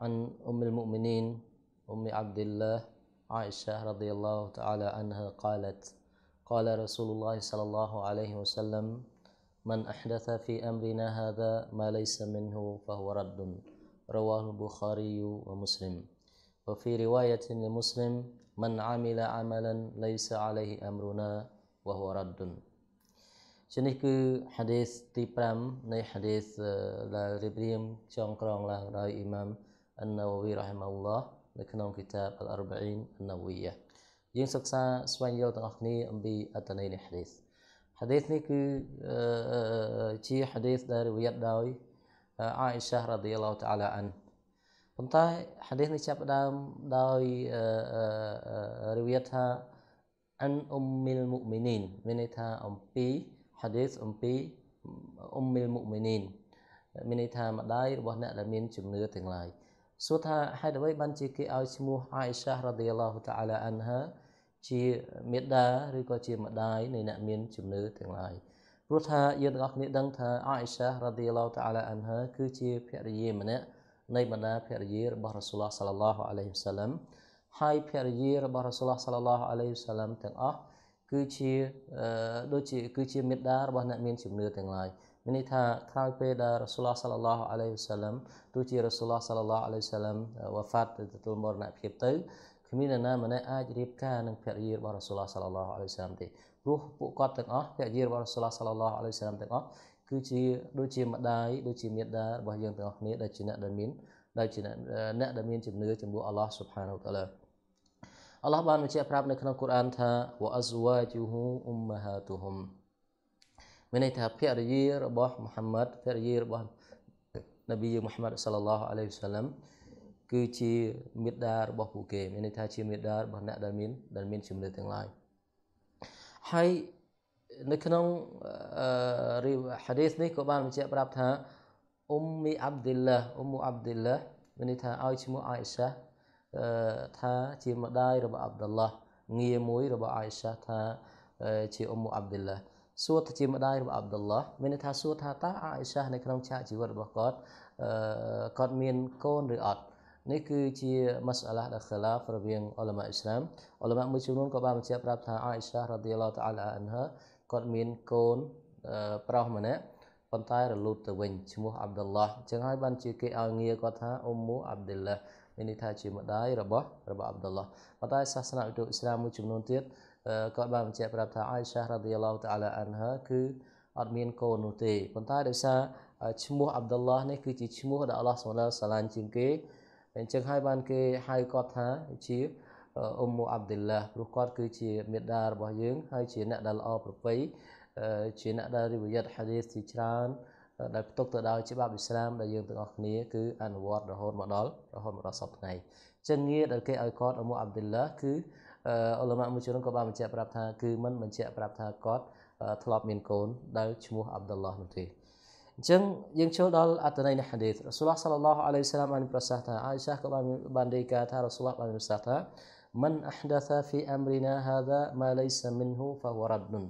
عن أم المؤمنين أم عبد الله عائشة رضي الله تعالى عنها قالت قال رسول الله صلى الله عليه وسلم من أحدث في أمرنا هذا ما ليس منه فهو رد رواه البخاري ومسلم وفي رواية لمسلم من عمل عملا ليس عليه أمرنا وهو رد حديث حديث لا رأي إمام អិនណាវវីរ៉ហ៊ីម៉ាអ៊ុលឡោះនៅក្នុងគីតាបអលអរប៊ីនអិនណាវីយ៉ាយើងសិក្សាស្វែងយល់ទាំងអស់គ្នាអំពីអត្ថន័យនៃហាឌីសហាឌីសនេះគឺជាហាឌីសដែលរវាតដោយអាអ៊ីសារ៉ាឌីយ៉ាឡោះតាឡាអានប៉ុន្តែហាឌីសនេះចាប់ផ្ដើមដោយរវាតថាអានអ៊ុមមីលមុមីនីនមានន័យថាអំពីហាឌីសអំពីអ៊ុមមីលមុមីនីនមានន័យថាម្ដាយរបស់អ្នកដែលមានជំនឿទាំងឡាយសួរថាហេតុអ្វីបានជាគេឲ្យឈ្មោះ Aisha radhiyallahu ta'ala anha ជាមេដាឬក៏ជាម្ដាយនៃអ្នកមានជំនឿទាំងឡាយព្រោះថាយើងទាំងអស់គ្នាដឹងថា Aisha radhiyallahu ta'ala anha គឺជាភរិយាម្នាក់ នៃបណ្ដាភរិយារបស់ Rasulullah sallallahu alaihi wasallam ហើយភរិយារបស់ Rasulullah sallallahu alaihi wasallam ទាំងអស់គឺជាដូចជាគឺជាមេដារបស់អ្នកមានជំនឿទាំងឡាយមានន័យថាក្រោយពេលដែលរ៉ាស៊ូលឡោះសាឡឡោះអាឡៃហ៊ីសាឡាំទោះជារ៉ាស៊ូលឡោះសាឡឡោះអាឡៃហ៊ីសាឡាំវ៉ាហ្វាត់ទទួលមរណភាពទៅគ្មាននរណាម្នាក់អាចរៀបការនឹងភរិយារបស់រ៉ាស៊ូលឡោះសាឡឡោះអាឡៃហ៊ីសាឡាំទេព្រោះពួកគាត់ទាំងអស់ភរិយារបស់រ៉ាស៊ូលឡោះសាឡឡោះអាឡៃហ៊ីសាឡាំទាំងអស់គឺជាដូចជាម្ដាយដូចជាមាតារបស់យើងទាំងអស់គ្នាដែលជាអ្នកដែលមានដែលជាអ្នកដែលមានជំនឿចំពោះអល់ឡោះស៊ុបហានអូតាឡាអល់ឡោះបានបញ្ជាក់ប្រាប់នៅក្នុងកូរ៉ានថាវ៉ាអស្វាជូហ៊ូអ៊ុមម៉ាហាទូហ៊ុមមានន័យថាភរិយារបស់មូហាម៉ាត់ភរិយារបស់នប៊ីយើងមូហាម៉ាត់សល្លឡោះអាឡៃហ៊ីវសាឡាំគឺជាមេដារបស់ពួកគេមានន័យថាជាមេដារបស់អ្នកដែលមានដែលមានជំនឿទាំងឡាយហើយនៅក្នុងរីហាឌីសនេះក៏បានបញ្ជាក់ប្រាប់ថាអ៊ុំមីអាប់ឌីលឡាអ៊ុំមូអាប់ឌីលឡាមានន័យថាឲ្យឈ្មោះអៃសាថាជាម្ដាយរបស់អាប់ឌុលឡាងារមួយរបស់អៃសាថាជាអ៊ុំមូអាប់ឌីលឡាសួរទៅជាម្ដាយរបស់អាប់ឌុលឡោះមានន័យថាសួរថាតើអាអ៊ីសានៅក្នុងឆាកជីវិតរបស់គាត់គាត់មានកូនឬអត់នេះគឺជាម៉ាសាឡាដែលខ្លាហ្វរវាងអ៊ុលម៉ាអ៊ីស្លាមអ៊ុលម៉ាមួយចំនួនក៏បានបញ្ជាក់ប្រាប់ថាអាអ៊ីសារ៉ាឌីឡោះតាអាអានហាគាត់មានកូនប្រុសម្នាក់ប៉ុន្តែរលូតទៅវិញឈ្មោះអាប់ឌុលឡោះអញ្ចឹងហើយបានជាគេឲ្យងារគាត់ថាអ៊ុំមូអាប់ឌុលឡាមានន័យថាជាម្ដាយរបស់របស់អាប់ឌុលឡោះប៉ុន្តែសាសនាវិទូអ៊ីស្លាមមួយចំនួនទៀតគាត់បានបញ្ជាក់ប្រាប់ថាអៃសារ៉ាឌីឡោតាឡាអានហាគឺអត់មានកូននោះទេប៉ុន្តែដោយសារឈ្មោះអាប់ដុលឡានេះគឺជាឈ្មោះដែលអល់ឡោះសម្លាសាឡានជាងគេអញ្ចឹងហើយបានគេហៅគាត់ថាជាអ៊ុំមូអាប់ដុលឡាព្រោះគាត់ គឺជាមេដារបស់យើង ហើយជាអ្នកដែលល្អប្រពៃជាអ្នកដែលរិវយ័តហាឌីសជាច្រើន ដែលផ្ទុកទៅដោយច្បាប់អ៊ីស្លាមដែលយើងទាំងអស់គ្នាគឺអនុវត្តរហូតមកដល់រហូតមកដល់សពថ្ងៃចឹងងារដែលគេឲ្យគាត់អ៊ុំមូអាប់ដុលឡាគឺអលមាមួយចំនួនក៏បានបញ្ជាក់ប្រាប់ថាគឺមិនបញ្ជាក់ប្រាប់ថាគាត់ ធ្លាប់មានកូនដែលឈ្មោះអាប់ដុលឡោះនោះទេអញ្ចឹងយើងចូលដល់អត្ថន័យនៃហាឌីសរ៉ាស៊ូលឡោះសាឡឡោះអាឡៃហ៊ីសឡាមបានប្រសាសន៍ថាអាយសាក៏បានបានរាយការណ៍ថារ៉ាស៊ូលឡោះបានប្រសាសន៍ថា من أحدث في أمرنا هذا ما ليس منه فهو رد មាន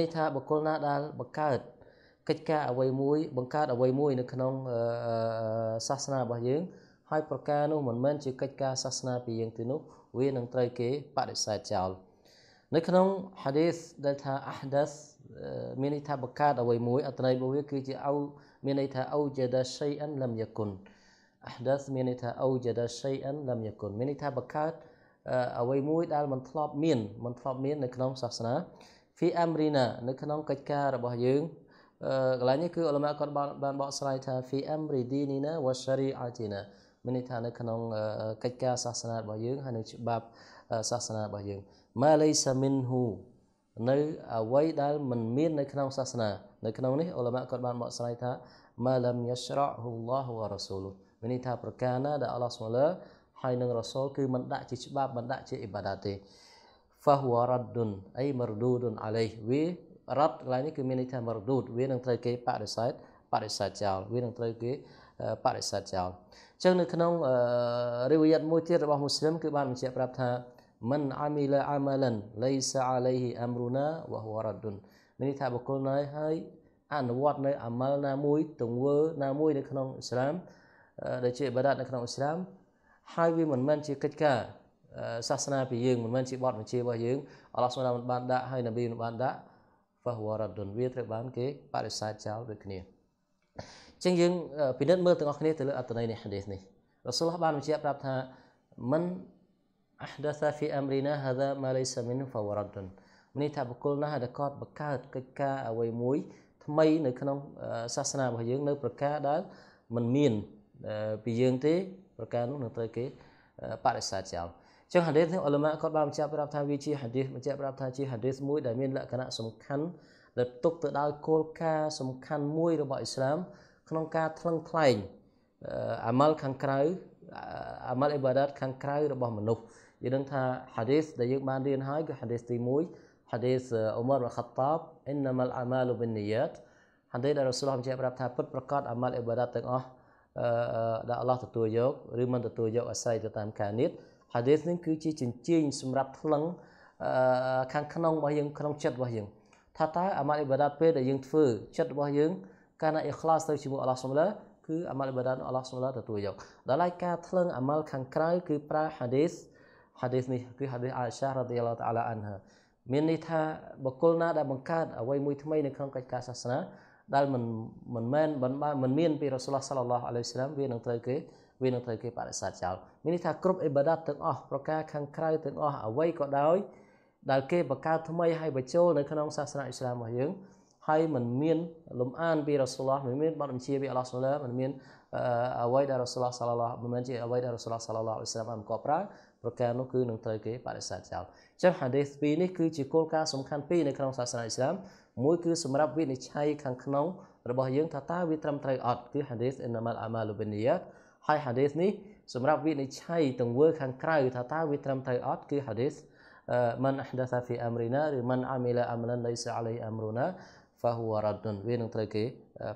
ន័យថាបុគ្គលណាដែលបង្កើតកិច្ចការអ្វីមួយបង្កើតអ្វីមួយនៅក្នុងសាសនារបស់យើងហើយប្រការនោះមិនមែនជាកិច្ចការសាសនាពីយើងទេនោះវានឹងត្រូវគេបដិសេធចោលនៅក្នុង hadith ដែលថា ahdath មានន័យថាបង្កើតអ្វីមួយអត្ថន័យរបស់វាគឺជាអោមានន័យថា awjada shay'an lam yakun ahdath មានន័យថា awjada shay'an lam yakun មានន័យថាបង្កើតអ្វីមួយដែលមិនធ្លាប់មានមិនធ្លាប់មាននៅក្នុងសាសនា fi amrina នៅក្នុងកិច្ចការរបស់យើងកន្លែងនេះគឺអលមាគាត់បានបកស្រាយថា fi amri dinina wa shari'atina មានន័យថានៅក្នុងកិច្ចការសាសនារបស់យើងហើយនៅច្បាប់សាសនារបស់យើងម៉ាឡៃសាមីនហ៊ូនៅអ្វីដែលមិនមាននៅក្នុងសាសនានៅក្នុងនេះអ៊ុលម៉ាគាត់បានបកស្រាយថាម៉ាឡាំយ៉ាស្រ៉ហ៊ូឡោះវ៉ារ៉ាស៊ូលមានន័យថាប្រការណាដែលអល់ឡោះស្មឡាហើយនឹងរ៉ាស៊ូលគឺមិនដាក់ជាច្បាប់មិនដាក់ជាអ៊ីបាដាទេ فهو رد أي مردود عليه វារត់កន្លែងនេះគឺមានន័យថា mardud វានឹងត្រូវគេបដិសេធបដិសេធចោលវានឹងត្រូវគេបដិសេធចោលអញ្ចឹងនៅក្នុងរិវាយតមួយទៀតរបស់មូស្លីមគឺបានបញ្ជាក់ប្រាប់ថា មិន អាមីឡាអាម៉ាលានលៃសាអាឡៃហ៊ីអាមរូណាវ៉ាហ៊ូរ៉ាឌុនមានន័យថាបុគ្គលណាហើយអនុវត្តនៅអាម៉ាល់ណាមួយ ទង្វើ ណាមួយនៅក្នុងអ៊ីស្លាមដែលជាអ៊ីបាដាតនៅក្នុងអ៊ីស្លាមហើយវាមិនមែនជាកិច្ចការសាសនាពីយើងមិនមែនជាបទបញ្ជារបស់យើងអល់ឡោះសុបានបានដាក់ហើយនប៊ីបានដាក់ហ្វាហ៊ូរ៉ាឌុនវាត្រូវបានគេបដិសេធចោលដូចគ្នាអញ្ចឹងយើងពិនិត្យមើលទាំងអស់គ្នាទៅលើអត្ថន័យនៃហាឌីសនេះរ៉ាសូលបានបញ្ជាក់ប្រាប់ថាមិនអះដាសាហ្វីអាមរីណាហាដាម៉ាឡៃសាមីនហ្វាវរ៉ាត់ដុននេះថាបុគ្គលណាដែលគាត់បង្កើតកិច្ចការអ្វីមួយ ថ្មី នៅក្នុងសាសនារបស់យើងនៅប្រការដែលមិនមានពីយើងទេប្រការនោះនឹងត្រូវគេបដិសេធចោលចឹងហាឌីសនេះអ៊ុលម៉ាគាត់បានបញ្ជាក់ប្រាប់ថាវាជាហាឌីសបញ្ជាក់ប្រាប់ថាជាហាឌីសមួយដែលមានលក្ខណៈសំខាន់ដែលទុកទៅដោយគោលការណ៍សំខាន់មួយរបស់អ៊ីស្លាមក្នុងការថ្លឹងថ្លែងអាម៉ាល់ខាងក្រៅអាម៉ាល់អ៊ីបាដាតខាងក្រៅរបស់មនុស្សយើងដឹងថាហាឌីសដែលយើងបានរៀនហើយគឺហាឌីសទី1ហាឌីសអ៊ុមារអ៊ុលខាត់តាបអ៊ីនណាម៉ាល់អាម៉ាលូប៊ីននីយ៉ាតហាឌីសដែលរ៉ាសូលបានប្រាប់ថាពិតប្រកបអាម៉ាល់អ៊ីបាដាតទាំងអស់ដែលអល់ឡោះទទួលយកឬមិនទទួលយកអាស្រ័យទៅតាមការនិតហាឌីសនេះគឺជាជញ្ជាញសម្រាប់ថ្លឹងខាងក្នុងរបស់យើងក្នុងចិត្តរបស់យើងថាតើអាម៉ាល់អ៊ីបាដាតពេលដែលយើងធ្វើចិត្តរបស់យើងកាលណាអ៊ីខ្លាសទៅជាមួយអល់ឡោះសុំឡាគឺអាម៉ាល់អ៊ីបាដាតអល់ឡោះសុំឡាទទួលយកដល់ហើយការថ្លឹងអាម៉ាល់ខាងក្រៅគឺប្រើហាឌីសហាឌីសនេះគឺហាឌីសអាសារ៉ាឌីយ៉ាឡោះតាឡាអានហាមានន័យថាបុគ្គលណាដែលបង្កើតអ្វីមួយថ្មីនៅក្នុងកិច្ចការសាសនាដែលមិនមិនមែនមិនបានមិនមានពីរ៉ាសូលឡោះសាឡឡោះអាឡៃសាឡាមវានឹងត្រូវគេវានឹងត្រូវគេបដិសេធចោលមានន័យថាគ្រប់អ៊ីបាដាតទាំងអស់ប្រការខាងក្រៅទាំងអស់អ្វីក៏ដោយដែលគេបង្កើតថ្មីឲ្យបញ្ចូលនៅក្នុងសាសនាអ៊ីស្លាមរបស់យើងហើយมันមានលំអានពីរ៉ាសូលឡោះមិនមានបទបញ្ជាពីអល់ឡោះសូឡាមិនមានអ្វីដែលរ៉ាសូលឡោះសាឡាឡោះមិនមែនជាអ្វីដែលរ៉ាសូលឡោះសាឡាឡោះអ៊ីស្លាមបានបង្កប់ប្រើប្រការនោះគឺនឹងត្រូវគេបដិសេធចោលអញ្ចឹងហាឌីសពីរនេះគឺជាគោលការណ៍សំខាន់ពីរនៅក្នុងសាសនាអ៊ីស្លាមមួយគឺសម្រាប់វិនិច្ឆ័យខាងក្នុងរបស់យើងថាតើវាត្រឹមត្រូវអត់គឺហាឌីសអ៊ីណាម៉ាល់អាម៉ាលូបនីយ៉ាតហើយហាឌីសនេះសម្រាប់វិនិច្ឆ័យទង្វើខាងក្រៅថាតើវាត្រឹមត្រូវអត់គឺហាឌីស man ahdatha fi amrina ឬ man amila amalan laysa alayhi amruna fa huwa raddun វានឹងត្រូវគេ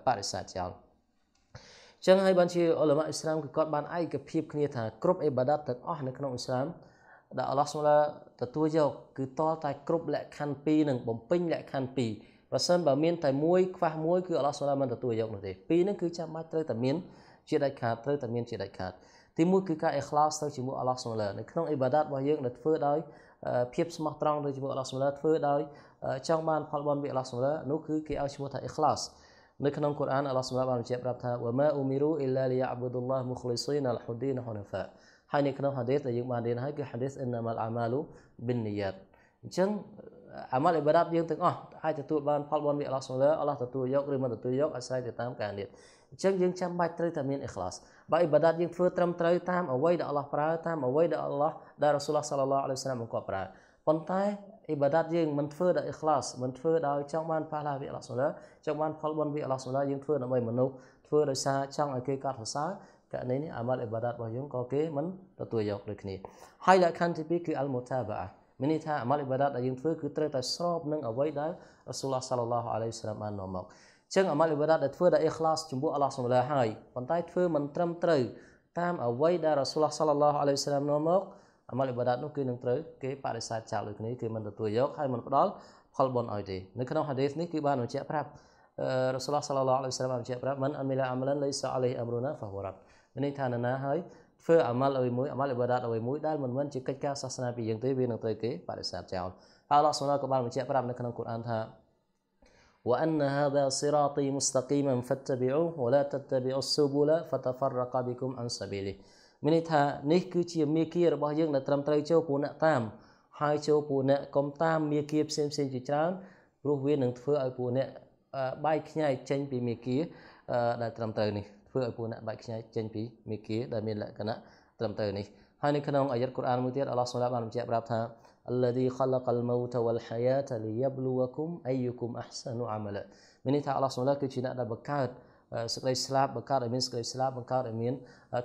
បរិសាទចោលចឹងហើយបានជាអ៊ុលម៉ាអ៊ីស្លាមគឺគាត់បានឯកភាពគ្នាថាគ្រប់អ៊ីបាដាតទាំងអស់នៅក្នុងអ៊ីស្លាមដែលអល់ឡោះស្មឡាទទួលយកគឺតល តែគ្រប់លក្ខខណ្ឌ2និងបំពេញលក្ខខណ្ឌ2ប្រសិនបើមានតែមួយខ្វះមួយគឺអល់ឡោះស្មឡាមិនទទួលយកនោះទេពីរហ្នឹងគឺចាំបាច់ត្រូវតែមានជាដាច់ខាតត្រូវតែមានជាដាច់ខាតទីមួយគឺការអ៊ីខ្លោសទៅជាមួយអល់ឡោះស្មឡានៅក្នុងអ៊ីបាដាតរបស់យើងដែលធ្វើដោយភាពស្មោះត្រង់ដូចជាមួយអល់ឡោះសុបហានតាធ្វើដោយចង់បានផលបុណ្យពីអល់ឡោះសុបហាននោះគឺគេឲ្យឈ្មោះថា ikhlas នៅក្នុងកូរ៉ានអល់ឡោះសុបហានបានបញ្ជាក់ប្រាប់ថា wa ma umiru illa liya'budullah mukhlisina lahu din hunafa ហើយនៅក្នុងហាឌីសដែលយើងបានរៀនហើយគឺហាឌីស innamal a'malu binniyat អញ្ចឹងអាម៉ាល់អ៊ីបាដាតយើងទាំងអស់អាចទទួលបានផលបុណ្យពីអល់ឡោះសុលាអល់ឡោះទទួលយកឬមិនទទួលយកអាស្រ័យទៅតាមការនិតអញ្ចឹងយើងចាំបាច់ត្រូវតែមានអ៊ីខ្លាសបើអ៊ីបាដាតយើងធ្វើត្រឹមត្រូវតាមអ្វីដែលអល់ឡោះប្រើតាមអ្វីដែលអល់ឡោះដែលរ៉ាស៊ូលឡោះសាឡឡោះអាឡៃហ៊ីវសាឡាមបង្គាប់ប្រើប៉ុន្តែអ៊ីបាដាតយើងមិនធ្វើដោយអ៊ីខ្លាសមិនធ្វើដោយចង់បានផាឡាពីអល់ឡោះសុលាចង់បានផលបុណ្យពីអល់ឡោះសុលាយើងធ្វើដើម្បីមនុស្សធ្វើដោយសារចង់ឲ្យគេកោតសរសើរករណីនេះអាម៉ាល់អ៊ីបាដាតរបស់យើងក៏គេមិនទទួលយកដូចគ្នាហើយលក្ខខណ្ឌទី2គឺអល់មូតាបាអាមានន័យថាអាម៉ាល់អ៊ីបាដាតដែលយើងធ្វើគឺត្រូវតែស្របនឹងអ្វីដែលរ៉ាស៊ូលឡោះសាឡឡោះអាឡៃហ៊ីសឡាមបាននាំមកចឹងអាម៉ាល់អ៊ីបាដាតដែលធ្វើដោយអ៊ីខ្លាសចំពោះអល់ឡោះសម្លាហើយប៉ុន្តែធ្វើមិនត្រឹមត្រូវតាមអ្វីដែលរ៉ាស៊ូលឡោះសាឡឡោះអាឡៃហ៊ីសឡាមនាំមកអាម៉ាល់អ៊ីបាដាតនោះគឺនឹងត្រូវគេបដិសេធចោលដូចគ្នាគឺមិនទទួលយកហើយមិនផ្ដល់ផលបុណ្យឲ្យទេនៅក្នុងហាឌីសនេះគឺបានបញ្ជាក់ប្រាប់រ៉ាស៊ូលឡោះសាឡឡោះអាឡៃហ៊ីសឡាមបានបញ្ជាក់ប្រាប់មិនអាមីឡាអាមលានលៃសាអាឡៃអមរូណាហ្វាហ្វរ៉ាត់មានន័យថាណាណាហើយធ្វើអាម៉ាល់អ្វីមួយអាម៉ាល់អ៊ីបាដាតអ្វីមួយដែលមិនមែនជាកិច្ចការសាសនាពីយើងទេវានឹងត្រូវគេបដិសេធចោលហើយអល់ឡោះសុណាក៏បានបញ្ជាក់ប្រាប់នៅក្នុងកូរ៉ានថា وأن هذا صراطي مستقيما فاتبعوه ولا تتبعوا السبل فتفرق بكم عن سبيله មានន័យថា នេះគឺជាមាគ៌ារបស់យើងដែលត្រឹមត្រូវចូលពួកអ្នកតាមហើយចូលពួកអ្នកកុំតាមមាគ៌ាផ្សេងផ្សេងជាច្រើនព្រោះវានឹងធ្វើឲ្យពួកអ្នកបែកខ្ញែកចេញពីមាគ៌ាដែលត្រឹមត្រូវនេះធ្វើឲ្យពួកអ្នកបែកខ្ញែកចេញពីមេគាដែលមានលក្ខណៈត្រឹមត្រូវនេះហើយនៅក្នុងអាយ័តកូរ៉ានមួយទៀតអល់ឡោះសម្រាប់បានបញ្ជាក់ប្រាប់ថា الذي خلق الموت والحياة ليبلوكم ايكم احسن عملا មានន័យថាអល់ឡោះសម្រាប់គឺជាអ្នកដែលបង្កើតសេចក្តីស្លាប់បង្កើតឲ្យមានសេចក្តីស្លាប់បង្កើតឲ្យមាន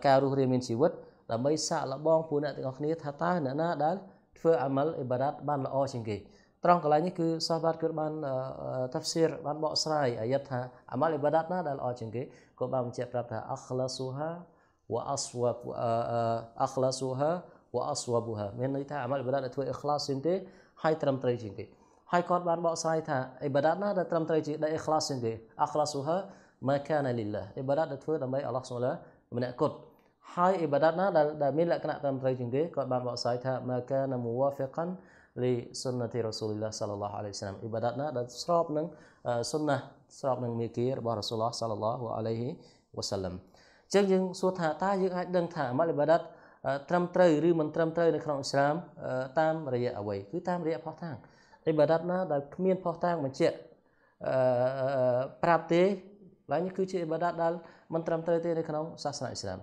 ការរស់រានមានជីវិតដើម្បីសាកល្បងពួកអ្នកទាំងអស់គ្នាថាតើអ្នកណាដែលធ្វើអាម៉លអ៊ីបាដាតបានល្អជាងគេត្រង់កន្លែងនេះគឺសាហាបាតគាត់បានតាហ្វសៀរបានបកស្រាយអាយ៉ាត់ថាអាម៉ាល់អ៊ីបាដាតណាដែលល្អជាងគេគាត់បានបញ្ជាក់ប្រាប់ថាអខ្លាស៊ូហាវ៉ាអស្វាបអខ្លាស៊ូហាវ៉ាអស្វាបូហាមានន័យថាអាម៉ាល់អ៊ីបាដាតដែលធ្វើអខ្លាជាងគេហើយត្រឹមត្រូវជាងគេហើយគាត់បានបកស្រាយថាអ៊ីបាដាតណាដែលត្រឹមត្រូវជាដែលអខ្លាជាងគេអខ្លាស៊ូហាម៉ាកាណាលីឡាអ៊ីបាដាតដែលធ្វើដើម្បីអល់ឡោះសុលាម្នាក់គត់ហើយអ៊ីបាដាតណាដែលមានលក្ខណៈត្រឹមត្រូវជាងគេគាត់បានបកស្រាយថាម៉ាកាណាមូវ៉ាហ្វិកាន់លីសុនណតិរ៉ូស៊ូលឡោះសាឡឡោះអាឡៃសាឡាមអ៊ីបាដាតណាដែលស្របនឹងសុនណះស្របនឹងមេគារបស់រ៉ូស៊ូលឡោះសាឡឡោះអាឡៃវ៉ាសាឡាមអញ្ចឹងយើងសួរថាតើយើងអាចដឹងថាអាម៉ាល់អ៊ីបាដាតត្រឹមត្រូវឬមិនត្រឹមត្រូវនៅក្នុងអ៊ីស្លាមតាមរយៈអ្វីគឺតាមរយៈផុសតាងអ៊ីបាដាតណាដែលគ្មានផុសតាងបញ្ជាក់ប្រាប់ទេឡើយនេះគឺជាអ៊ីបាដាតដែលមិនត្រឹមត្រូវទេនៅក្នុងសាសនាអ៊ីស្លាម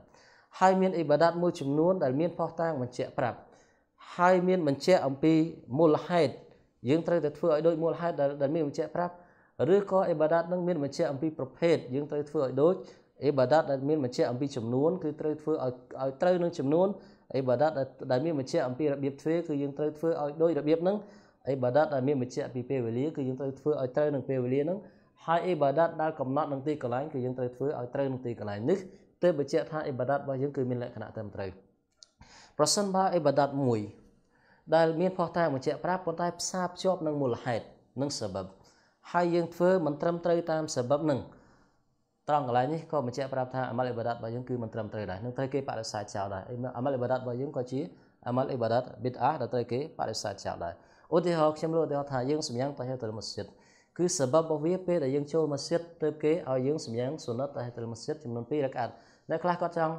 ហើយមានអ៊ីបាដាតមួយចំនួនដែលមានផុសតាងបញ្ជាក់ប្រាប់ហើយមានបញ្ជាក់អំពីមូលហេតុយើងត្រូវតែធ្វើឲ្យដូចមូលហេតុដែលមានបញ្ជាក់ប្រាប់ឬក៏អ៊ីបាដាតនឹងមានបញ្ជាក់អំពីប្រភេទយើងត្រូវធ្វើឲ្យដូចអ៊ីបាដាតដែលមានបញ្ជាក់អំពីចំនួនគឺត្រូវធ្វើឲ្យឲ្យត្រូវនឹងចំនួនអ៊ីបាដាតដែលមានបញ្ជាក់អំពីរបៀបធ្វើគឺយើងត្រូវធ្វើឲ្យដូចរបៀបហ្នឹងអ៊ីបាដាតដែលមានបញ្ជាក់ពីពេលវេលាគឺយើងត្រូវធ្វើឲ្យត្រូវនឹងពេលវេលាហ្នឹងហើយអ៊ីបាដាតដែលកំណត់នឹងទីកន្លែងគឺយើងត្រូវធ្វើឲ្យត្រូវនឹងទីកន្លែងនេះទើបបញ្ជាក់ថាអ៊ីបាដាតរបស់យើងគឺមានលក្ខណៈត្រឹមត្រូវប្រសិនបើអេបាដាតមួយដែលមានផុសតាមបញ្ជាក់ប្រាប់ប៉ុន្តែផ្សារភ្ជាប់នឹងមូលហេតុនិងសបបហើយយើងធ្វើមិនត្រឹមត្រូវតាមសបបនឹងត្រង់កន្លែងនេះក៏បញ្ជាក់ប្រាប់ថាអាម៉ាល់អេបាដាតរបស់យើងគឺមិនត្រឹមត្រូវដែរនឹងត្រូវគេបដិសេធចោលដែរអាម៉ាល់អេបាដាតរបស់យើងក៏ជាអាម៉ាល់អេបាដាតបិទអាដែលត្រូវគេបដិសេធចោលដែរឧទាហរណ៍ខ្ញុំលើកឧទាហរណ៍ថាយើងសម្យ៉ាងតហេតុលមស្ជិតគឺសបបរបស់វាពេលដែលយើងចូលមស្ជិតទៅគេឲ្យយើងសម្យ៉ាងសុណិតតហេតុលមស្ជិតចំនួន2រកាត់នៅខ្លះគាត់ចង់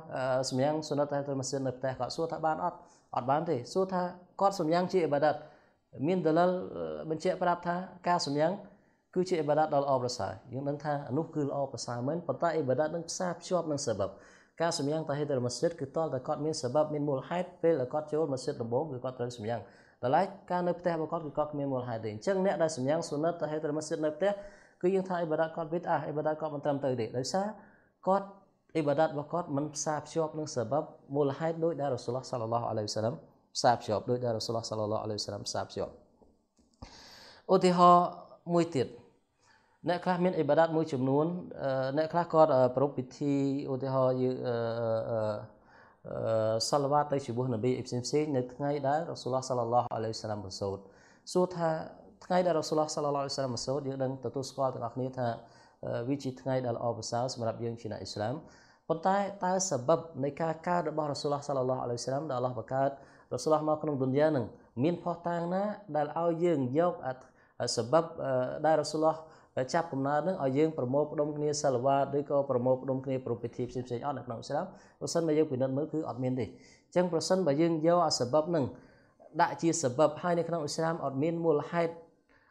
សម្ញាំងសុណិតតែម៉ាស៊ីននៅផ្ទះគាត់សួរថាបានអត់អត់បានទេសួរថាគាត់សម្ញាំងជាអ៊ីបាដាតមានដលលបញ្ជាក់ប្រាប់ថាការសម្ញាំងគឺជាអ៊ីបាដាតដ៏ល្អប្រសើរយើងដឹងថាអនុគឺល្អប្រសើរមែនប៉ុន្តែអ៊ីបាដាតនឹងផ្សារភ្ជាប់នឹងសបាប់ការសម្ញាំងតាហេតុរមស្ជិតគឺតលតែគាត់មានសបាប់មានមូលហេតុពេលគាត់ចូលមស្ជិតដំបូងគឺគាត់ត្រូវសម្ញាំងតែឡែកការនៅផ្ទះរបស់គាត់គឺគាត់គ្មានមូលហេតុទេអញ្ចឹងអ្នកដែលសម្ញាំងសុណិតតាហេតុរមស្ជិតនៅផ្ទះគឺយើងថាអ៊ីបាដាតគាត់វិតអះអ៊ីបាដាតគាត់មិនត្រឹមត្រូវទេដោយសារគាត់អ៊ីបាដាតរបស់គាត់មិនផ្សារភ្ជាប់នឹងសបបមូលហេតុដោយដែលរ៉ូសូលឡោះសាឡឡោះអាឡៃវសាឡាមផ្សារភ្ជាប់ដោយដែលរ៉ូសូលឡោះសាឡឡោះអាឡៃវសាឡាមផ្សារភ្ជាប់ឧទាហរណ៍មួយទៀតអ្នកខ្លះមានអ៊ីបាដាត មួយចំនួនអ្នកខ្លះគាត់ប្រពៃពិធីឧទាហរណ៍យើងសល្វាតទៅជាមួយនប៊ីផ្សេងផ្សេងនៅ ថ្ងៃដែលរ៉ូសូលឡោះសាឡឡោះអាឡៃវសាឡាមប្រសូតសួរថាថ្ងៃដែលរ៉ូសូលឡោះសាឡឡោះអាឡៃវសាឡាមប្រសូតយើងដឹងទទួលស្គាល់ទាំងអស់គ្នាថាវាជាថ្ងៃដ៏ល្អប្រសើរសម្រាប់យើងជាអ្នកអ៊ីស្លាមប៉ុន្តែតើសបិបនៃការកើតរបស់រ៉ាសូលឡោះសាឡឡោះអាឡៃសាឡាមដែលអល់ឡោះបង្កើតរ៉ាសូលឡោះមកក្នុងឌុនយ៉ានឹងមានផុសតាងណាដែលឲ្យយើងយកសបិបដែលរ៉ាសូលឡោះចាប់កំណើតនឹងឲ្យយើងប្រមូលផ្ដុំគ្នាសិលវ៉ាឬក៏ប្រមូលផ្ដុំគ្នាប្រពៃធីផ្សេងៗអត់នៅក្នុងអ៊ីស្លាមប្រសិនបើយើងពិនិត្យមើលគឺអត់មានទេអញ្ចឹងប្រសិនបើយើងយកអាសបិបនឹងដាក់ជាសបិបហើយនៅក្នុងអ៊ីស្លាមអត់មានមូលហេតុ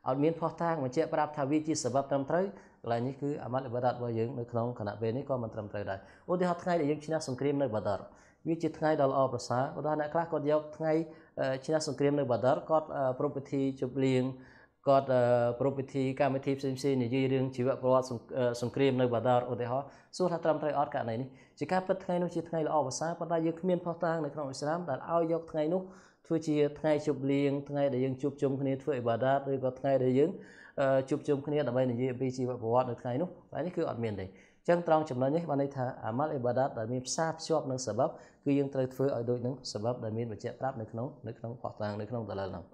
អត់មានផុសតាងបញ្ជាក់ប្រាប់ថាវាជាសបិបត្រឹមត្រូវកន្លែងនេះគឺអាម៉ាត់អ៊ីបាដាតរបស់យើងនៅក្នុងគណៈពេលនេះក៏មិនត្រឹមត្រូវដែរឧទាហរណ៍ថ្ងៃដែលយើងឈ្នះសង្គ្រាមនៅបាដារវាជាថ្ងៃដ៏ល្អប្រសើរឧទាហរណ៍អ្នកខ្លះគាត់យកថ្ងៃឈ្នះសង្គ្រាមនៅបាដារគាត់ប្រពៃពិធីជប់លៀងគាត់ប្រពៃពិធីកម្មវិធីផ្សេងផ្សេងនិយាយរឿងជីវប្រវត្តិសង្គ្រាមនៅបាដារឧទាហរណ៍សួរថាត្រឹមត្រូវអត់ករណីនេះជាការពិតថ្ងៃនោះជាថ្ងៃល្អប្រសើរប៉ុន្តែយើងគ្មានផុសតាងនៅក្នុងអ៊ីស្លាមដែលឲ្យយកថ្ងៃនោះធ្វើជាថ្ងៃជប់លៀងថ្ងៃដែលយើងជួបជុំគ្នាធ្វើអ៊ីបាដាតឬក៏ថ្ងៃដែលយើងជួបជុំគ្នាដើម្បីនិយាយអំពីជីវប្រវត្តិនៅថ្ងៃនោះតែនេះគឺអត់មានទេចឹងត្រង់ចំណុចនេះបានន័យថាអាម៉ាល់អ៊ីបាដាតដែលមានផ្សារភ្ជាប់នឹងសបាប់គឺយើងត្រូវធ្វើឲ្យដូចនឹងសបាប់ដែលមានបញ្ជាក់ប្រាប់នៅក្នុងនៅក្នុងផតាងនៅក្នុងដលលនោះ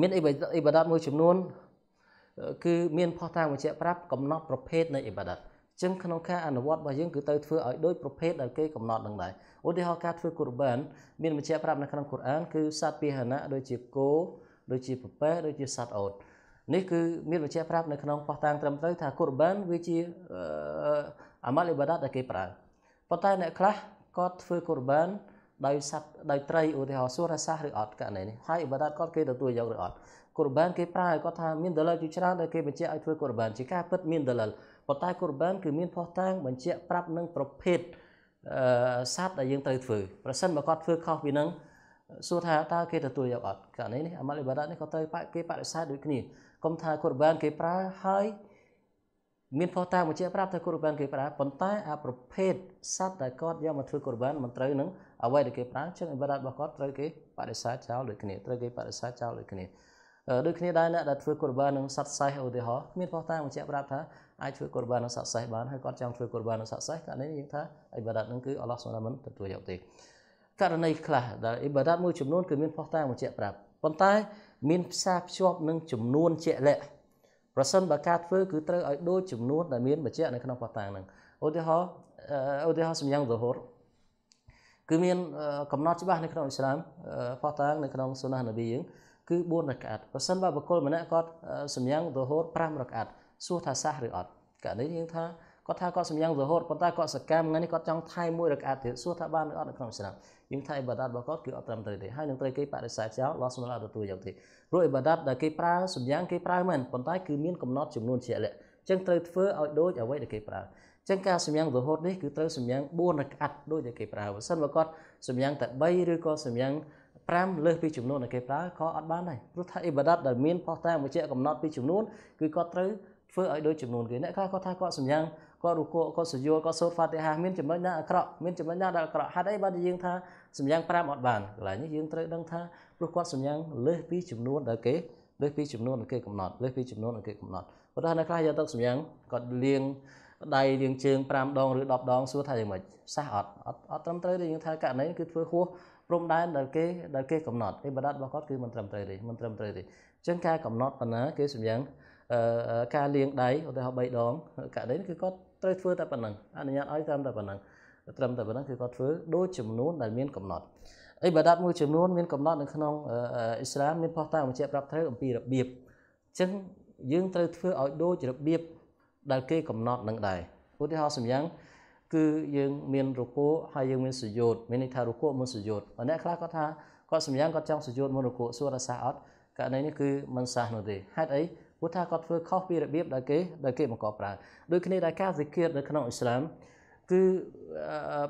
មានអ៊ីបាដាតមួយចំនួនគឺមានផតាងបញ្ជាក់ប្រាប់កំណត់ប្រភេទនៃអ៊ីបាដាតចឹងក្នុងការអនុវត្តរបស់យើងគឺត្រូវធ្វើឲ្យដូចប្រភេទដែលគេកំណត់នឹងដែរឧទាហរណ៍ការធ្វើកូរបានមានបញ្ជាក់ប្រាប់នៅក្នុងកូរ៉ានគឺសត្វពាហនៈដូចជាគោដូចជាពពែដូចជាសត្វអូតនេះគឺមានបញ្ជាក់ប្រាប់នៅក្នុងផុសតាងត្រឹមត្រូវថាកូរបានវាជាអាម៉ាល់អ៊ីបាដាតដែលគេប្រើប៉ុន្តែអ្នកខ្លះគាត់ធ្វើកូរបានដោយសត្វដោយត្រីឧទាហរណ៍សួរសាសឬអត់ករណីនេះហើយអ៊ីបាដាតគាត់គេទទួលយកឬអត់កូរបានគេប្រើគាត់ថាមានដលលជាច្រើនដែលគេបញ្ជាក់ឲ្យធ្វើកូរបានជាការពិតមានដលលប៉ុន្តែកូរបានគឺមានផុសតាងបញ្ជាក់ប្រាប់នឹងប្រភេទសត្វដែលយើងត្រូវធ្វើប្រសិនបើគាត់ធ្វើខុសពីនឹងសួរថាតើគេទទួលយកអត់ករណីនេះអាម៉ាល់អ៊ីបាដាតនេះក៏ត្រូវគេបដិសេធដូចគ្នាកុំថាគាត់បានគេប្រើហើយមានផុសតាមបញ្ជាក់ប្រាប់ថាគាត់បានគេប្រើប៉ុន្តែអាប្រភេទសត្វដែលគាត់យកមកធ្វើគាត់បានមិនត្រូវនឹងអ្វីដែលគេប្រើចឹងអិបាដាតរបស់គាត់ត្រូវគេបដិសេធចោលដូចគ្នាត្រូវគេបដិសេធចោលដូចគ្នាដូចគ្នាដែរអ្នកដែលធ្វើគាត់បាននឹងសត្វសេះឧទាហរណ៍មានផុសតាមបញ្ជាក់ប្រាប់ថាអាចធ្វើគាត់បាននឹងសត្វសេះបានហើយគាត់ចង់ធ្វើគាត់បាននឹងសត្វសេះករណីយើងថាអិបាដាតនឹងគឺអល់ឡោះសុណាមិនទទួលយកទេករណីខ្លះដែលអ៊ីបាដាតមួយចំនួនគឺមានផុសតាមបញ្ជាក់ប្រាប់ប៉ុន្តែមានផ្សារភ្ជាប់នឹងចំនួនជាក់លាក់ប្រសិនបើការធ្វើគឺត្រូវឲ្យដូចចំនួនដែលមានបញ្ជាក់នៅក្នុងប៉ុស្តាងហ្នឹងឧទាហរណ៍ឧទាហរណ៍សម្យ៉ាងសហូរគឺមានកំណត់ច្បាស់នៅក្នុងអ៊ីស្លាមប៉ុស្តាងនៅក្នុងសុណានប៊ីយើងគឺ4រកាត់ប្រសិនបើបុគ្គលម្នាក់គាត់សម្យ៉ាងសហូរ5រកាត់សួរថាសះឬអត់ករណីយើងថាគាត់ថាគាត់សម្យ៉ាងរហូតប៉ុន្តែគាត់សកម្មថ្ងៃនេះគាត់ចង់ថែមមួយរកអាទៀតសួរថាបានឬអត់នៅក្នុងឥស្លាមយើងថាអ៊ីបាដាតរបស់គាត់គឺអត់ត្រឹមត្រូវទេហើយនឹងត្រូវគេបដិសេធចោលឡោះសម្លាប់ទទួលយកទេព្រោះអ៊ីបាដាតដែលគេប្រើសម្យ៉ាងគេប្រើមែនប៉ុន្តែគឺមានកំណត់ចំនួនជាក់លាក់ចឹងត្រូវធ្វើឲ្យដូចអ្វីដែលគេប្រើចឹងការសម្យ៉ាងរហូតនេះគឺត្រូវសម្យ៉ាង4រកាត់ដូចដែលគេប្រើបើសិនមកគាត់សម្យ៉ាងតែ3ឬក៏សម្យ៉ាង5លើសពីចំនួនដែលគេប្រើក៏អត់បានដែរព្រោះថាអ៊ីបាដាតដែលមានផុសតាងមួយជាកំណត់ពីចំនួនគឺគាត់ត្រូវធ្វើឲ្យដូចចំនួនគេអ្នកខ្លះគាត់ថាគាត់សម្យ៉ាងគាត់រុកូគាត់សយោគាត់សូត្រហ្វាទីហាមានចំណុចណាអាក្រក់មានចំណុចណាដែលអាក្រក់ហេតុអីបានយើងថាសម្យ៉ាង5អត់បានកន្លែងនេះយើងត្រូវដឹងថាព្រោះគាត់សម្យ៉ាងលើសពីចំនួនដែលគេលើសពីចំនួនដែលគេកំណត់លើសពីចំនួនដែលគេកំណត់ព្រោះថានៅខ្លះយកទៅសម្យ៉ាងគាត់លៀងដៃលៀងជើង5ដងឬ10ដងសួរថាយ៉ាងម៉េចសះអត់អត់អត់ត្រឹមត្រូវទេយើងថាករណីគឺធ្វើហួសព្រំដែនដែលគេដែលគេកំណត់អេបដាតរបស់គាត់គឺមិនត្រឹមត្រូវទេមិនត្រឹមត្រូវទេអញ្ចឹងការកំណត់បណ្ណាគេសម្យ៉ាងការលៀងដៃឧទាហរណ៍3ដងករណីគឺគាត់ត្រូវធ្វើតែប៉ុណ្្នឹងអនុញ្ញាតឲ្យត្រឹមតែប៉ុណ្្នឹងត្រឹមតែប៉ុណ្្នឹងគឺគាត់ធ្វើដូចចំនួនដែលមានកំណត់អីបាដាតមួយចំនួនមានកំណត់នៅក្នុងអ៊ីស្លាមមានផុសតាំងបញ្ជាក់ប្រាប់ត្រូវអំពីរបៀបអញ្ចឹងយើងត្រូវធ្វើឲ្យដូចរបៀបដែលគេកំណត់នឹងដែរឧទាហរណ៍សម្យ៉ាងគឺយើងមានរកោហើយយើងមានសយោតមានន័យថារកោមុនសយោតបើអ្នកខ្លះគាត់ថាគាត់សម្យ៉ាងគាត់ចង់សយោតមុនរកោសួរថាសះអត់ករណីនេះគឺមិនសះនោះទេហេតុអីព្រោះថាគាត់ធ្វើខុសពីរបៀបដែលគេដែលគេបង្កប់ប្រើដូចគ្នាដែរការសិក្ខានៅក្នុងអ៊ីស្លាមគឺ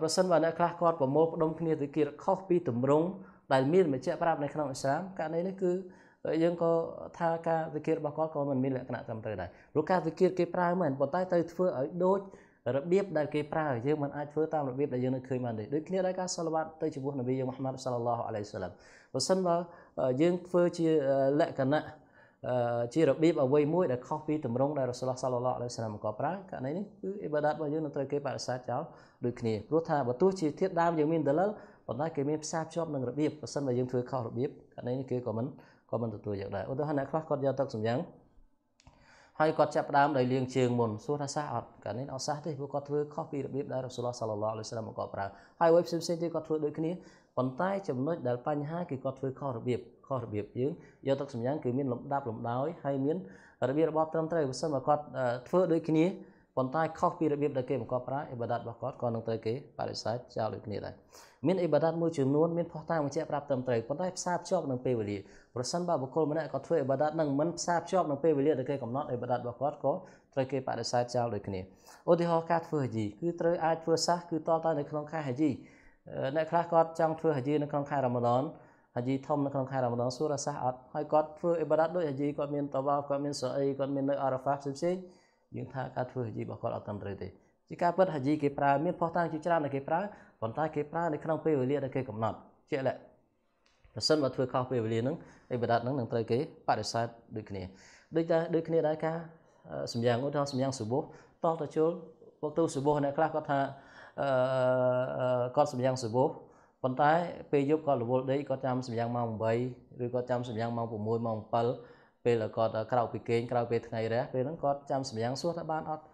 ប្រសិនបើអ្នកខ្លះគាត់ប្រមូលផ្ដុំគ្នាសិក្ខាខុសពីទម្រង់ដែលមានបញ្ជាក់ប្រាប់នៅក្នុងអ៊ីស្លាមករណីនេះគឺយើងក៏ថាការវិគិតរបស់គាត់ក៏មិនមានលក្ខណៈត្រឹមត្រូវដែរព្រោះការវិគិតគេប្រើមែនប៉ុន្តែទៅធ្វើឲ្យដូចរបៀបដែលគេប្រើយើងមិនអាចធ្វើតាមរបៀបដែលយើងនៅឃើញបានទេដូចគ្នាដែរការសល្វាតទៅជាមួយនប៊ីយើងមូហាម៉ាត់សល្លឡោះអាឡៃសាឡាមបើសិនបើយើងធ្វើជាលក្ខណៈជារបៀបអ្វីមួយដែលខុសពីទម្រង់ដែលរសូលសាឡឡឡអ៊ីសឡាមក៏ប្រើករណីនេះគឺអ៊ីបាដាតរបស់យើងនឹងត្រូវគេបដិសេធចោលដូចគ្នាព្រោះថាបើទោះជាធាតដើមយើងមានដលលប៉ុន្តែគេមានផ្សារភ្ជាប់នឹងរបៀបប៉ះសិនបើយើងធ្វើខុសរបៀបករណីនេះគេក៏មិនក៏មិនទទួលយកដែរឧទាហរណ៍អ្នកខ្លះគាត់យកទឹកសម្យ៉ាងហើយគាត់ចាប់ដើមដោយលាងជើងមុនសួរថាសះអត់កាលនេះអត់សះទេព្រោះគាត់ធ្វើខុសពីរបៀបដែលរ៉ូសូលសាឡឡឡអ៊ីសឡាមក៏ប្រើហើយអ្វីផ្សេងៗទៀតគាត់ធ្វើដូចគ្នាប៉ុន្តែចំណុចដែលបញ្ហាគឺគាត់ធ្វើខុសរបៀបខុសរបៀបយើងយកទឹកសម្ញាំងគឺមានលំដាប់លំដោយហើយមានរបៀបរបបត្រឹមត្រូវបើសិនមកគាត់ធ្វើដូចគ្នាប៉ុន្តែខុសពីរបៀបដែលគេបង្កប់ប្រើអ៊ីបាដាតរបស់គាត់ក៏នឹងត្រូវគេបដិសេធចោលដូចគ្នាដែរមានអ៊ីបាដាតមួយចំនួនមានផុសតាមបញ្ជាក់ប្រាប់ត្រឹមត្រូវប៉ុន្តែផ្សារភ្ជាប់នឹងពេលវេលាប្រសិនបើបុគ្គលម្នាក់ក៏ធ្វើអ៊ីបាដាតនឹងមិនផ្សារភ្ជាប់នឹងពេលវេលាដែលគេកំណត់អ៊ីបាដាតរបស់គាត់ក៏ត្រូវគេបដិសេធចោលដូចគ្នាឧទាហរណ៍ការធ្វើហាជីគឺត្រូវអាចធ្វើសះគឺតតទៅនៅក្នុងខែហាជីអ្នកខ្លះគាត់ចង់ធ្វើហាជីនៅក្នុងខែរ៉ាម៉ាដនហាជីធំនៅក្នុងខែរ៉ាម៉ាដនសួរសាសអត់ហើយគាត់ធ្វើអ៊ីបាដាតដោយហាជីគាត់មានតវ៉ាគាត់មានសូអីគាត់មាននៅអារ៉ាហ្វាផ្សេងផ្សេងយើងថាការធ្វើហាជីរបស់គាត់អត់ត្រឹមត្រូវទេជាការពិតហាជីគេប្រើមានផុសតាំងជាច្រើនដែលគេប្រើប៉ុន្តែគេប្រើនៅក្នុងពេលវេលាដែលគេកំណត់ជាក់លាក់ប្រសិនបើធ្វើខុសពេលវេលាហ្នឹងអ៊ីបាដាតហ្នឹងនឹងត្រូវគេបដិសេធដូចគ្នាដូចតែដូចគ្នាដែរការសម្យ៉ាងឧទាហរណ៍សម្យ៉ាងសុបុះតតជុលវកទូសុបុះអ្នកខ្លះគាត់ថាអឺគាត់សម្យ៉ាងសុបុះប៉ុន្តែពេលយប់គាត់រវល់ដេកគាត់ចាំសម្យ៉ាងម៉ោង8ឬគាត់ចាំសម្យ៉ាងម៉ោង6ម៉ោង7ពេលគាត់ក្រោកពីគេងក្រោកពេលថ្ងៃរះពេលហ្នឹងគាត់ចាំសម្យ៉ាងសួរថាបានអត់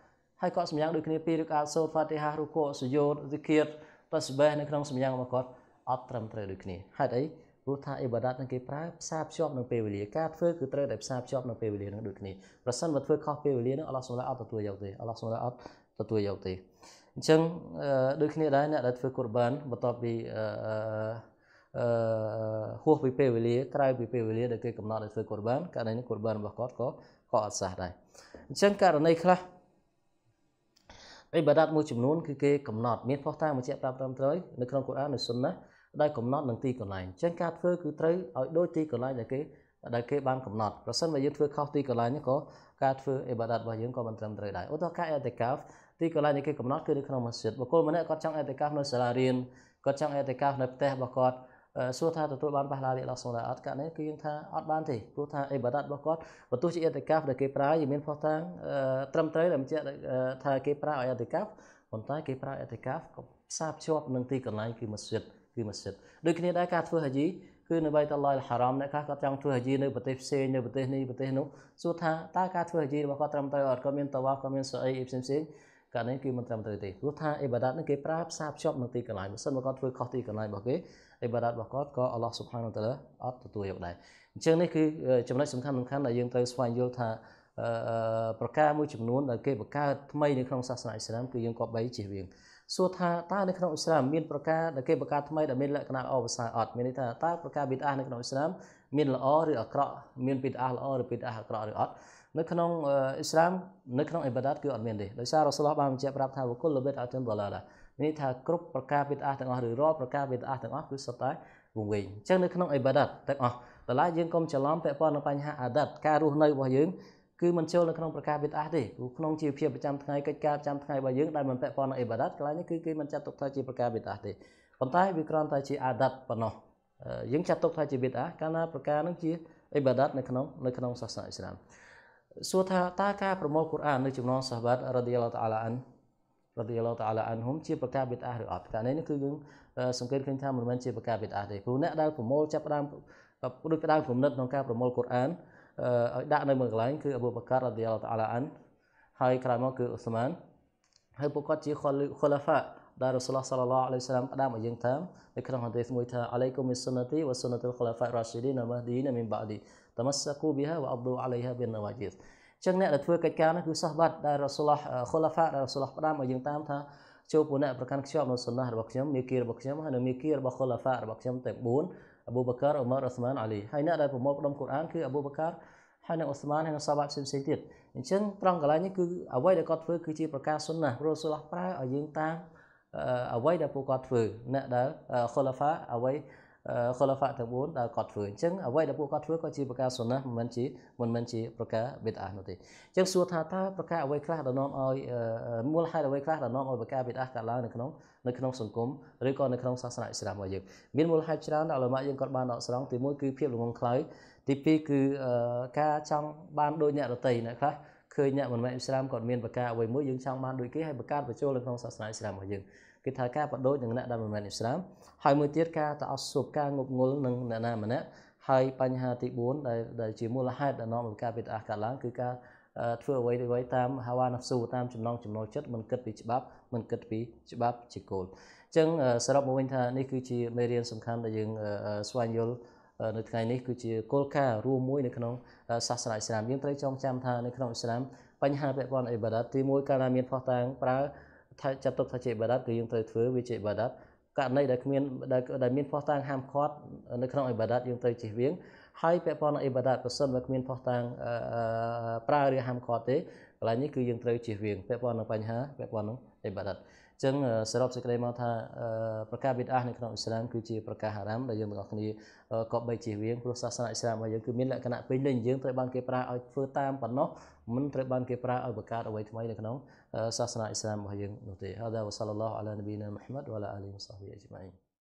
ហើយគាត់សម្យ៉ាងដូចគ្នាពីរឬក៏សូត្រហ្វាទីហារុកូសុយោសិគៀតតស្បេះនៅក្នុងសម្យ៉ាងរបស់គាត់អត់ត្រឹមត្រូវដូចគ្នាហេតុអីព្រោះថាអ៊ីបាដាតនឹងគេប្រើផ្សារភ្ជាប់នឹងពេលវេលាការធ្វើគឺត្រូវតែផ្សារភ្ជាប់នឹងពេលវេលានឹងដូចគ្នាប្រសិនបើធ្វើខុសពេលវេលានឹងអល់ឡោះសុំឡាអត់ទទួលយកទេអល់ឡោះសុំឡាអត់ទទួលយកទេអញ្ចឹងដូចគ្នាដែរអ្នកដែលធ្វើកូរបានបន្ទាប់ពីអឺហួសពីពេលវេលាក្រៅពីពេលវេលាដែលគេកំណត់ឲ្យធ្វើកូរបានករណីនេះកូរបានរបស់គាត់ក៏ក៏អត់សះដែរអញ្ចឹងករណីខ្លះអ៊ីបាដាតមួយចំនួនគឺគេកំណត់មានផុសតាបញ្ជាក់ប្រាប់ត្រឹមត្រូវនៅក្នុងកូរ៉ាននៅសុនណាដែលកំណត់នឹងទីកន្លែងអញ្ចឹងការធ្វើគឺត្រូវឲ្យដូចទីកន្លែងដែលគេដែលគេបានកំណត់ប្រសិនបើយើងធ្វើខុសទីកន្លែងនេះក៏ការធ្វើអ៊ីបាដាតរបស់យើងក៏មិនត្រឹមត្រូវដែរឧទាហរណ៍ការអេតកាហ្វទីកន្លែងដែលគេកំណត់គឺនៅក្នុងមស្ជីតបុគ្គលម្នាក់គាត់ចង់អេតិកាសនៅសាលារៀនគាត់ចង់អេតិកាសនៅផ្ទះរបស់គាត់សួរថាទទួលបានបះឡារីអល់សុណាអត់ករណីគឺយើងថាអត់បានទេព្រោះថាអេបាដាតរបស់គាត់បើទោះជាអេតិកាសដែលគេប្រើវាមានផុសតាំងត្រឹមត្រូវដែលបញ្ជាក់ថាគេប្រើឲ្យអេតិកាសប៉ុន្តែគេប្រើអេតិកាសក៏ផ្សារភ្ជាប់នឹងទីកន្លែងគឺមស្ជីតគឺមស្ជីតដូចគ្នាដែរការធ្វើហាជីគឺនៅបៃតឡៃហារ៉មអ្នកខ្លះគាត់ចង់ធ្វើហាជីនៅប្រទេសផ្សេងនៅប្រទេសនេះប្រទេសនោះសួរថាតើការធ្វើហាជីរបស់គាត់ត្រឹមត្រូវអត់គាត់មានតវ៉ាគាត់មានសអីផ្សេងផ្សេងការនេះគឺមិនត្រឹមត្រូវទេព្រោះថាអ៊ីបាដាតនេះគេប្រើផ្សារភ្ជាប់នឹងទីកន្លែងបើសិនមកគាត់ធ្វើខុសទីកន្លែងរបស់គេអ៊ីបាដាតរបស់គាត់ក៏អល់ឡោះសុផានតាឡាអត់ទទួលយកដែរអញ្ចឹងនេះគឺចំណុចសំខាន់សំខាន់ដែលយើងត្រូវស្វែងយល់ថា ប្រការមួយចំនួនដែលគេបង្កើតថ្មីនៅក្នុងសាសនាអ៊ីស្លាមគឺយើងគប្បីជៀសវាងសួរថាតើនៅក្នុងអ៊ីស្លាមមានប្រការដែលគេបង្កើតថ្មីដែលមានលក្ខណៈអវសាអត់មានន័យថាតើប្រការបិទអាសនៅក្នុងអ៊ីស្លាមមានល្អឬអាក្រក់មានបិទអាល្អឬបិទអាអាក្រក់ឬអត់នៅក្នុងអ៊ីស្លាមនៅក្នុងអ៊ីបាដាតគឺអត់មានទេដោយសាររសូលឡោះបានបញ្ជាក់ប្រាប់ថាវគុលលបិតអតុនដុល្លារនេះថាគ្រប់ប្រការបិទអាទាំងអស់ឬរាល់ប្រការបិទអាទាំងអស់គឺសុទ្ធតែវង្វេងអញ្ចឹងនៅក្នុងអ៊ីបាដាតទាំងអស់តម្លៃយើងកុំច្រឡំពាក់ព័ន្ធនឹងបញ្ហាអាដាតការរស់នៅរបស់យើង គឺមិនចូលនៅក្នុងប្រការបិទអាទេព្រោះក្នុងជីវភាពប្រចាំថ្ងៃកិច្ចការប្រចាំថ្ងៃរបស់យើងដែលមិនពាក់ព័ន្ធនឹងអ៊ីបាដាតកន្លែងនេះគឺគេមិនចាត់ទុកថាជាប្រការបិទអាទេប៉ុន្តែវាគ្រាន់តែជាអាដាតប៉ុណ្ណោះយើងចាត់ទុកថាជាបិទអាកាលណាប្រការនឹងជាអ៊ីបាដាតនៅក្នុងនៅក្នុងសាសនាអ៊ីស្លាមសួរថាតើការប្រមូលកូរ៉ាននៅចំណងសាហាបាតរ៉ាឌីយ៉ាឡោះតាអាឡាអានរ៉ាឌីយ៉ាឡោះតាអាឡាអានហុំជាប្រការបិទអាឬអត់តែនេះគឺយើងសង្កេតឃើញថាមិនមែនជាប្រការបិទអាទេព្រោះអ្នកដែលប្រមូលចាប់ដើមដូចផ្ដើមគំនិតក្នុងការប្រមូលកូរ៉ានឲ្យដាក់នៅមួយកន្លែងគឺអប៊ូបការ៉ាឌីយ៉ាឡោះតាអាឡាអានហើយក្រោយមកគឺអ៊ូស្មានហើយពួកគាត់ជាខូឡាហ្វាដែលរ៉ូសូលឡោះសាឡឡោះអាឡៃសាឡាមផ្ដាំឲ្យយើងតាមនៅក្នុងហឌីសមួយថាអាឡៃគុមីសុនណាទីវ៉ាសុនណាទីលខូឡាហ្វារ៉ាស៊ីឌីណាម៉ាឌីណាមីនបាឌីតមាសាគូប៊ីហាវ៉ាអាប់ឌូអាឡៃហាប៊ីនណាវ៉ាជីសចឹងអ្នកដែលធ្វើកិច្ចការនោះគឺសោះបាត់ដែលរ៉ូសូលឡោះខូឡាហ្វាដែលរ៉ូសូលឡោះផ្ដាំឲ្យយើងតាមថាចូលពួកអ្នកប្រកាន់ខ្ជាប់នៅសុនណារបស់ខ្ញុំមេគីរបស់ខ្ញុំហើយនៅមេគីរបស់ខូឡាហ្វារបស់ខ្ញុំតែ4អប៊ូបាកាអ៊ុម៉ារអ៊ូស្មានអាលីហើយអ្នកដែលប្រមូលផ្ដុំកូរ៉ានគឺអប៊ូបាកាហើយនៅអូស្មានហើយនៅសាបាផ្សេងផ្សេងទៀតអញ្ចឹងត្រង់កន្លែងនេះគឺអ្វីដែលគាត់ធ្វើគឺជាប្រការសុនណារ៉ូសូលឡោះប្រើឲ្យយើងតាមអ្វីដែលពួកគាត់ធ្វើអ្នកដែលខុលហ្វាអ្វីខុលហ្វាទាំង4ដែលគាត់ធ្វើអញ្ចឹងអ្វីដែលពួកគាត់ធ្វើក៏ជាប្រការសុណាមិនមែនជាមិនមែនជាប្រការបេតអានោះទេអញ្ចឹងសួរថាតើប្រការអ្វីខ្លះដែលនាំឲ្យមូលហេតុអ្វីខ្លះដែលនាំឲ្យប្រការបេតអាកើតឡើងនៅក្នុងនៅក្នុងសង្គមឬក៏នៅក្នុងសាសនាអ៊ីស្លាមរបស់យើងមានមូលហេតុច្រើនដែលឧឡាម៉ាយើងគាត់បានដកស្រង់ទី1គឺភាពល្ងង់ខ្លៅទី2គឺការចង់បានដូចអ្នកដទៃអ្នកខ្លះឃើញអ្នកមិនមែនអ៊ីស្លាមគាត់មានប្រការអ្វីមួយយើងចង់បានដូចគេហើយបង្កើតបញ្ចូលនៅក្នុងសាសនាអ៊ីស្លាមរបស់យើងគឺថាការបដូរនឹងអ្នកដែលមិនមែនអ៊ីស្លាមហើយមួយទៀតការតអស់សុបការងប់ងល់នឹងអ្នកណាម្នាក់ហើយបញ្ហាទី4ដែលដែលជាមូលហេតុដែលនាំឲ្យការវិទ្យាកើតឡើងគឺការធ្វើអ្វីអ្វីតាមហាវ៉ាណាហ្វស៊ូតាមចំណងចំណូលចិត្តមិនគិតពីច្បាប់មិនគិតពីច្បាប់ជាគោលអញ្ចឹងសរុបមកវិញថានេះគឺជាមេរៀនសំខាន់ដែលយើងស្វែងយល់នៅថ្ងៃនេះគឺជាគោលការណ៍រួមមួយនៅក្នុងសាសនាអ៊ីស្លាមយើងត្រូវចងចាំថានៅក្នុងអ៊ីស្លាមបញ្ហាពាក់ព័ន្ធអ៊ីបាដាតទី1កាលណាមានផុសតាងប្រើថាចាត់ទុកថាជាអ៊ីបាដាតគឺយើងត្រូវធ្វើវាជាអ៊ីបាដាតករណីដែលគ្មានដែលមានផុសតាងហាមឃាត់នៅក្នុងអ៊ីបាដាតយើងត្រូវជៀសវាងហើយពាក់ព័ន្ធនឹងអ៊ីបាដាតប្រសិនបើគ្មានផុសតាងប្រើឬហាមឃាត់ទេកន្លែងនេះគឺយើងត្រូវជៀសវាងពាក់ព័ន្ធនឹងបញ្ហាពាក់ព័ន្ធនឹងអ៊ីបាដាតអញ្ចឹងសរុបសេចក្តីមកថាប្រការបិទអាសនៅក្នុងអ៊ីស្លាមគឺជាប្រការហារ៉ាមដែលយើងទាំងអស់គ្នាក៏បីជៀសវាងព្រោះសាសនាអ៊ីស្លាមរបស់យើងគឺមានលក្ខណៈពេញលេញយើងត្រូវបានគេប្រើឲ្យធ្វើតាមប៉ុណ្ណោះមិនត្រូវបានគេប្រើឲ្យបង្កើតអ្វីថ្មីនៅក្នុងសាសនាអ៊ីស្លាមរបស់យើងនោះទេហើយវ៉ាសាឡឡោះអាឡានប៊ីណាមូហាម៉ាត់វ៉ាឡាអាលីវ៉ាសាហ៊ីអ៊ីជីម៉ៃ